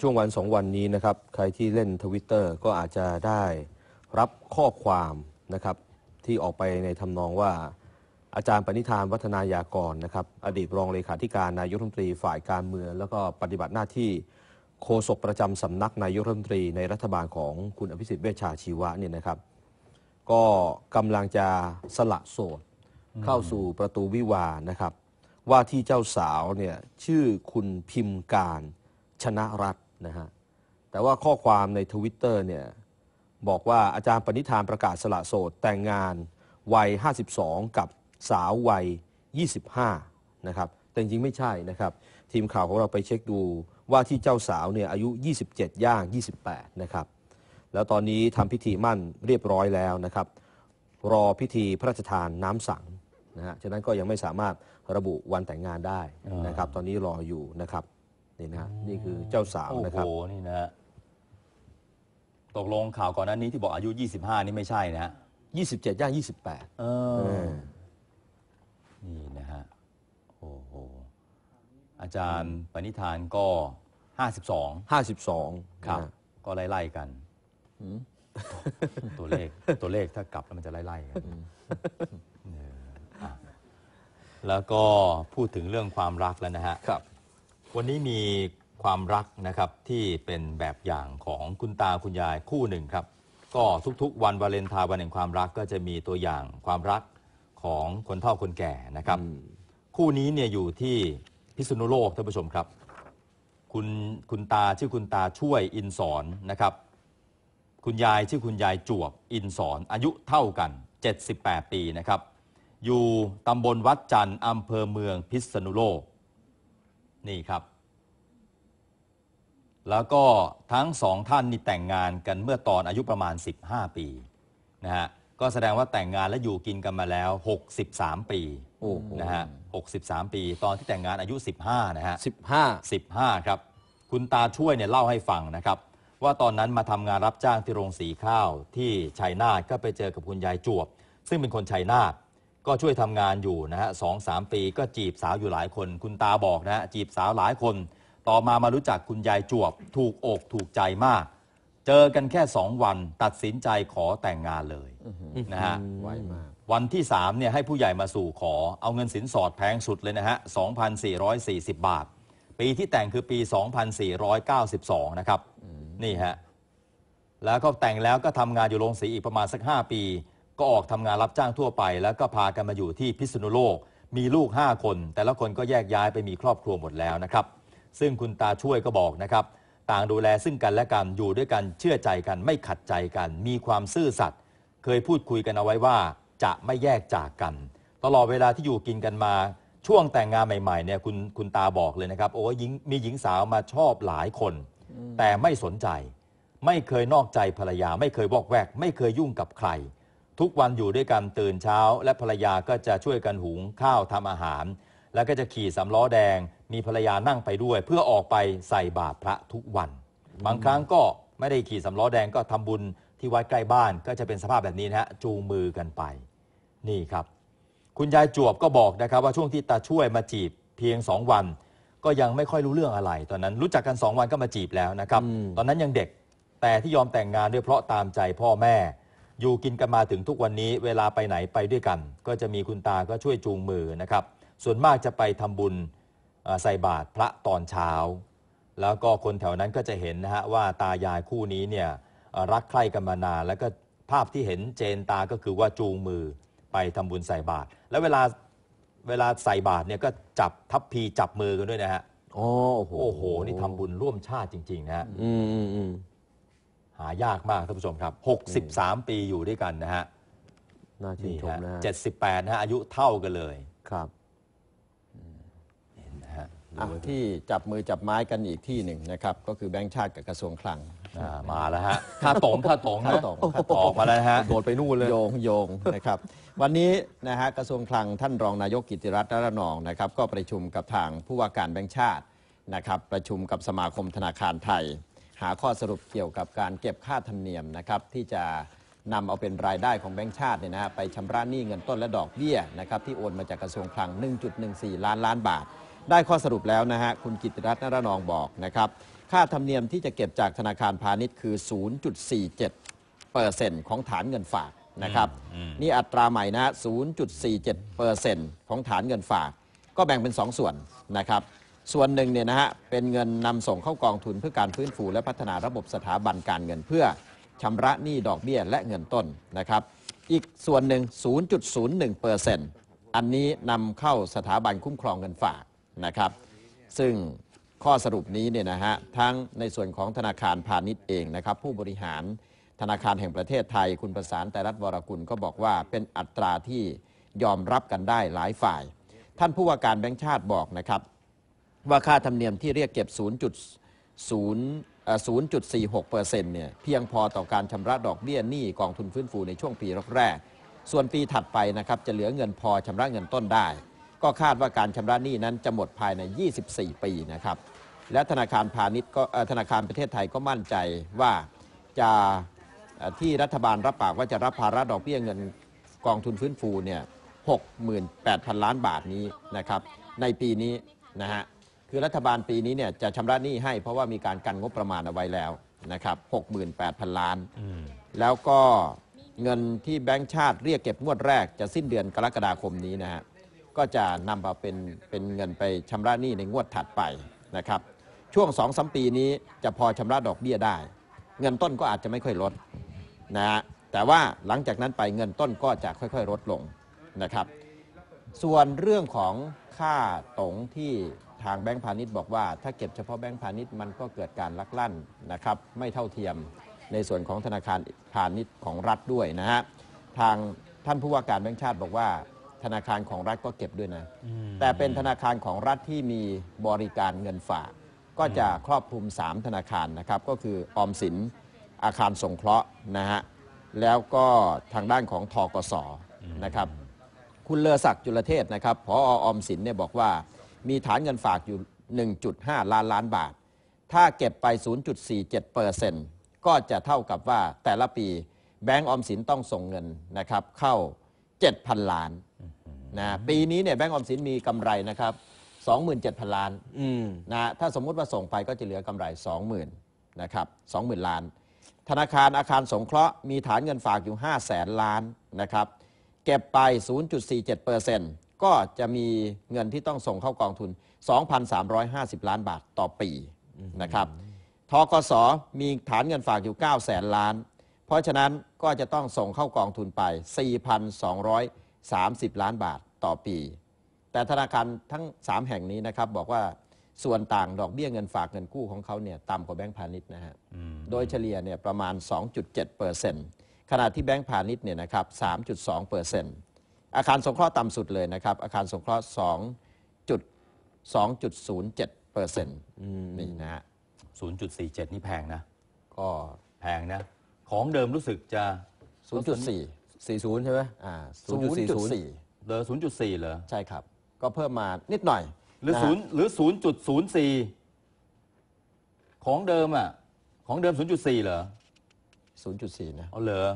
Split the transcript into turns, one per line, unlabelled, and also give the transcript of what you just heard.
ช่วงวันสองวันนี้นะครับใครที่เล่นทวิตเตอร์ก็อาจจะได้รับข้อความนะครับที่ออกไปในทำนองว่า อาจารย์ปณิธานวัฒนายากรนะครับอดีตรองเลขาธิการนายกรัฐมนตรีฝ่ายการเมืองแล้วก็ปฏิบัติหน้าที่โฆษกประจำสำนักนายกรัฐมนตรีในรัฐบาลของคุณอภิสิทธิ์เวชชาชีวะเนี่ยนะครับ ก็กำลังจะสละโสด เข้าสู่ประตูวิวานะครับว่าที่เจ้าสาวเนี่ยชื่อคุณพิมพ์การชนะรัฐนะฮะแต่ว่าข้อความในทวิตเตอร์เนี่ยบอกว่าอาจารย์ปณิธานประกาศสละโสดแต่งงานวัย 52 กับสาววัย 25 นะครับแต่จริงไม่ใช่นะครับ ทีมข่าวของเราไปเช็คดูว่าที่เจ้าสาวเนี่ยอายุ 27 ย่าง 28 นะครับ แล้วตอนนี้ทำพิธีมั่นเรียบร้อยแล้วนะครับ รอพิธีพระราชทานน้ำสังนะฮะฉะนั้นก็ยังไม่สามารถระบุวันแต่งงานได้นะครับ ตอนนี้รออยู่นะครับี่นะนี่คือเจ้าสาวนะครับโอ้โหนี่นะ
ตกลงข่าวก่อนหน้านี้ที่บอกอายุ 25 นี่ไม่ใช่นะ
27 ย่าง 28เออ
นี่นะฮะโอ้โหอาจารย์ปณิธานก็ 52 52 ครับ ก็ไล่ๆกันตัวเลขตัวเลขถ้ากลับแล้วมันจะไล่ๆกันแล้วก็พูดถึงเรื่องความรักแล้วนะฮะ ครับวันนี้มีความรักนะครับที่เป็นแบบอย่างของคุณตาคุณยายคู่หนึ่งครับก็ทุกๆวันวาเลนไทน์วันแห่งความรักก็จะมีตัวอย่างความรักของคนเฒ่าคนแก่นะครับคู่นี้เนี่ยอยู่ที่พิษณุโลกท่านผู้ชมครับคุณคุณตาชื่อคุณตาช่วยอินสอนนะครับ คุณยายชื่อคุณยายจวบอินสอนอายุเท่ากัน 78 ปีนะครับอยู่ตำบลวัดจันทร์อำเภอเมืองพิษณุโลกนี่ครับ แล้วก็ทั้งสองท่านนี่แต่งงานกันเมื่อตอนอายุประมาณ 15 ปีนะฮะก็แสดงว่าแต่งงานและอยู่กินกันมาแล้ว 63 ปีนะฮะ63 ปีตอนที่แต่งงานอายุ 15นะฮะ15 15ครับคุณตาช่วยเนี่ยเล่าให้ฟังนะครับว่าตอนนั้นมาทำงานรับจ้างที่โรงสีข้าวที่ชัยนาทก็ไปเจอกับคุณยายจวบ ซึ่งเป็นคนชัยนาทก็ช่วยทำงานอยู่นะฮะสองสามปีก็จีบสาวอยู่หลายคน คุณตาบอกนะฮะจีบสาวหลายคน ต่อมามารู้จักคุณยายจวบถูกอกถูกใจมาก เจอกันแค่สองวันตัดสินใจขอแต่งงานเลยนะฮะวมากวันที่สามเนี่ยให้ผู้ใหญ่มาสู่ขอ เอาเงินสินสอดแพงสุดเลยนะฮะ2,440 บาท ปีที่แต่งคือปี 2,492 นะครับนี่ฮะแล้วก็แต่งแล้วก็ทำงานอยู่โรงสีอีกประมาณสัก 5 ปีก็ออกทำงานรับจ้างทั่วไป แล้วก็พากันมาอยู่ที่พิษณุโลก มีลูก 5 คนแต่ละคนก็แยกย้ายไปมีครอบครัวหมดแล้วนะครับ ซึ่งคุณตาช่วยก็บอกนะครับ ต่างดูแลซึ่งกันและกันอยู่ด้วยกันเชื่อใจกัน ไม่ขัดใจกัน มีความซื่อสัตย์เคยพูดคุยกันเอาไว้ว่า จะไม่แยกจากกัน ตลอดเวลาที่อยู่กินกันมา ช่วงแต่งงานใหม่ๆเนี่ยคุณคุณตาบอกเลยนะครับโอ้ยิงมีหญิงสาวมาชอบหลายคน แต่ไม่สนใจ ไม่เคยนอกใจภรรยาไม่เคยวอกแวก ไม่เคยยุ่งกับใครทุกวันอยู่ด้วยกันตื่นเช้า และภรรยาก็จะช่วยกันหุงข้าวทำอาหาร แล้วก็จะขี่สำล้อแดง มีภรรยานั่งไปด้วย เพื่อออกไปใส่บาตรพระทุกวัน บางครั้งก็ไม่ได้ขี่สำล้อแดงก็ทำบุญที่วัดใกล้บ้านก็จะเป็นสภาพแบบนี้นะฮะจูงมือกันไป นี่ครับ คุณยายจวบก็บอกนะครับ ว่าช่วงที่ตาช่วยมาจีบเพียงสองวัน ก็ยังไม่ค่อยรู้เรื่องอะไร ตอนนั้นรู้จักกันสองวันก็มาจีบแล้วนะครับตอนนั้นยังเด็กแต่ที่ยอมแต่งงานด้วยเพราะตามใจพ่อแม่อยู่กินกันมาถึงทุกวันนี้เวลาไปไหนไปด้วยกัน ก็จะมีคุณตาก็ช่วยจูงมือนะครับ ส่วนมากจะไปทำบุญใส่บาตรพระตอนเช้า แล้วก็คนแถวนั้นก็จะเห็นนะฮะว่าตายายคู่นี้เนี่ยรักใคร่กันมานานแล้วก็ภาพที่เห็นเจนตาก็คือว่าจูงมือไปทำบุญใส่บาตรแล้วเวลาเวลาใส่บาตรเนี่ยก็จับทับพีจับมือกันด้วยนะฮะโอ้โหนี่ทำบุญร่วมชาติจริง ๆ นะฮะอ
ืม
ายากมากท่านผู้ชมครับ 63 ปีอยู่ด้วยกันนะฮะ น่าชื่นชมนะฮเจ็ดสิบแปดนะฮะอายุเท่า
กันเลย ครับนะฮะที่จับมือจับไม้กันอีกที่หนึ่งนะครับ ก็คือแบงค์ชาติกับกระทรวงคลัง มาแล้วฮะถ่าตงถ่าตงนะ่าตงค่าตงออกมาแล้วฮะโดดไปนู่นเลย โยง โยงนะครับ วันนี้นะฮะกระทรวงคลังท่านรองนายกกิติรัตน์นรนองนะครับ ก็ประชุมกับทางผู้ว่าการแบงค์ชาตินะครับ ประชุมกับสมาคมธนาคารไทยหาข้อสรุปเกี่ยวกับการเก็บค่าธรรมเนียมนะครับที่จะนำเอาเป็นรายได้ของแบงค์ชาติเนี่ยนะไปชำระหนี้เงินต้นและดอกเบี้ยนะครับ ที่โอนมาจากกระทรวงคลัง 1.14 ล้านล้านบาท ได้ข้อสรุปแล้วนะฮะคุณกิติรัตน์นรนองบอกนะครับ ค่าธรรมเนียมที่จะเก็บจากธนาคารพาณิชย์คือ 0.47 เปอร์เซ็นต์ของฐานเงินฝากนะครับ นี่อัตราใหม่นะ 0.47 เปอร์เซ็นต์ของฐานเงินฝาก ก็แบ่งเป็น 2 ส่วนนะครับส่วนหนึ่งเนี่ยนะฮะเป็นเงินนำส่งเข้ากองทุนเพื่อการฟื้นฟูและพัฒนาระบบสถาบันการเงินเพื่อชำระหนี้ ดอกเบี้ยและเงินต้นนะครับ อีกส่วนหนึ่ง0.01เปอร์เซ็นต์อันนี้นำเข้าสถาบันคุ้มครองเงินฝากนะครับ ซึ่งข้อสรุปนี้เนี่ยนะฮะทั้งในส่วนของธนาคารพาณิชย์เองนะครับ ผู้บริหารธนาคารแห่งประเทศไทย คุณประสานแต่รัฐวรกุลก็บอกว่าเป็นอัตราที่ยอมรับกันได้หลายฝ่าย ท่านผู้ว่าการแบงค์ชาติบอกนะครับว่าค่าธรรมเนียมที่เรียกเก็บ0.46เปอร์เซ็นต์เนี่ยเพียงพอต่อการชำระดอกเบี้ยหนี้กองทุนฟื้นฟูในช่วงปีแรกๆส่วนปีถัดไปนะครับจะเหลือเงินพอชำระเงินต้นได้ ก็คาดว่าการชำระหนี้นั้นจะหมดภายใน 24 ปีนะครับ และธนาคารพาณิชย์ก็ธนาคารประเทศไทยก็มั่นใจว่าจะที่รัฐบาลรับปากว่าจะรับภาระดอกเบี้ยเงินกองทุนฟื้นฟูเนี่ย 68,000 ล้านบาทนี้นะครับ ในปีนี้นะฮะคือรัฐบาลปีนี้เนี่ยจะชำระหนี้ให้เพราะว่ามีการกันงบประมาณเอาไว้แล้วนะครับ68,000 ล้าน แล้วก็เงินที่แบงก์ชาติเรียกเก็บงวดแรก จะสิ้นเดือนกรกฎาคมนี้นะฮะ ก็จะนำมาเป็นเป็นเงินไปชำระหนี้ในงวดถัดไปนะครับ ช่วงสองสมปีนี้จะพอชำระดอกเบี้ยได้ เงินต้นก็อาจจะไม่ค่อยลดนะฮะ แต่ว่าหลังจากนั้นไปเงินต้นก็จะค่อย ๆลดลงนะครับ ส่วนเรื่องของค่าตรงที่ทางแบงก์พาณิชย์บอกว่าถ้าเก็บเฉพาะแบงก์พาณิชย์มันก็เกิดการลักลั่นนะครับ ไม่เท่าเทียมในส่วนของธนาคารพาณิชย์ของรัฐด้วยนะฮะทางท่านผู้ว่าการแบงก์ชาติบอกว่า ธนาคารของรัฐก็เก็บด้วยนะ แต่เป็นธนาคารของรัฐที่มีบริการเงินฝากก็จะครอบคลุม3ธนาคารนะครับก็คือออมสินอาคารสงเคราะห์นะฮะแล้วก็ทางด้านของทกศนะครับ คุณเลอศักดิ์จุลเทศนะครับพอออมสินเนี่ยบอกว่ามีฐานเงินฝากอยู่ 1.5 ล้านล้านบาท ถ้าเก็บไป 0.47%ก็จะเท่ากับว่าแต่ละปีแบงก์ออมสินต้องส่งเงินนะครับเข้า 7,000 ล้าน นะปีนี้เนี่ยแบงก์ออมสินมีกำไรนะครับ 27,000 ล้านนะถ้าสมมุติว่าส่งไปก็จะเหลือกำไร 20,000 นะครับ 20,000 ล้าน ธนาคารอาคารสงเคราะห์มีฐานเงินฝากอยู่ 5 0 0 0 0 0ล้านนะครับเก็บไป 0.47%เก็จะมีเงินที่ต้องส่งเข้ากองทุน 2,350 ล้านบาทต่อปีนะครับ ทกสมีฐานเงินฝากอยู่9 0 0แสนล้าน เพราะฉะนั้นก็จะต้องส่งเข้ากองทุนไป 4,230 ล้านบาทต่อปี แต่ธนาคารทั้ง 3 แห่งนี้นะครับบอกว่าส่วนต่างดอกเบี้ยเงินฝากเงินกู้ของเขาเนี่ยต่ำกว่าแบงก์พาณิชย์นะฮะ โดยเฉลี่ยเนี่ยประมาณ 2.7%ขณะที่แบงก์พาณิชย์เนี่ยนะครับ3.2%เปอร์์เซ็นตอาคารสงเคราะห์ต่ำสุดเลยนะครับ อาคารสงเคราะห์2จุด2.07เปอร์เซ็นต์
นี่นะฮะ 0.47 นี่แพงนะ ก็แพงนะ ของเดิมรู้สึกจะ 0.4 40 ใช่ไหมอ่า 0.40เดส0.4 เหรอ ใช่ครับ ก็เพิ่มมานิดหน่อย หรือ์หรือ 0.04 ของเดิมอ่ะ ของเดิม 0.4 เหรอ 0.4 นะเอาเหรอ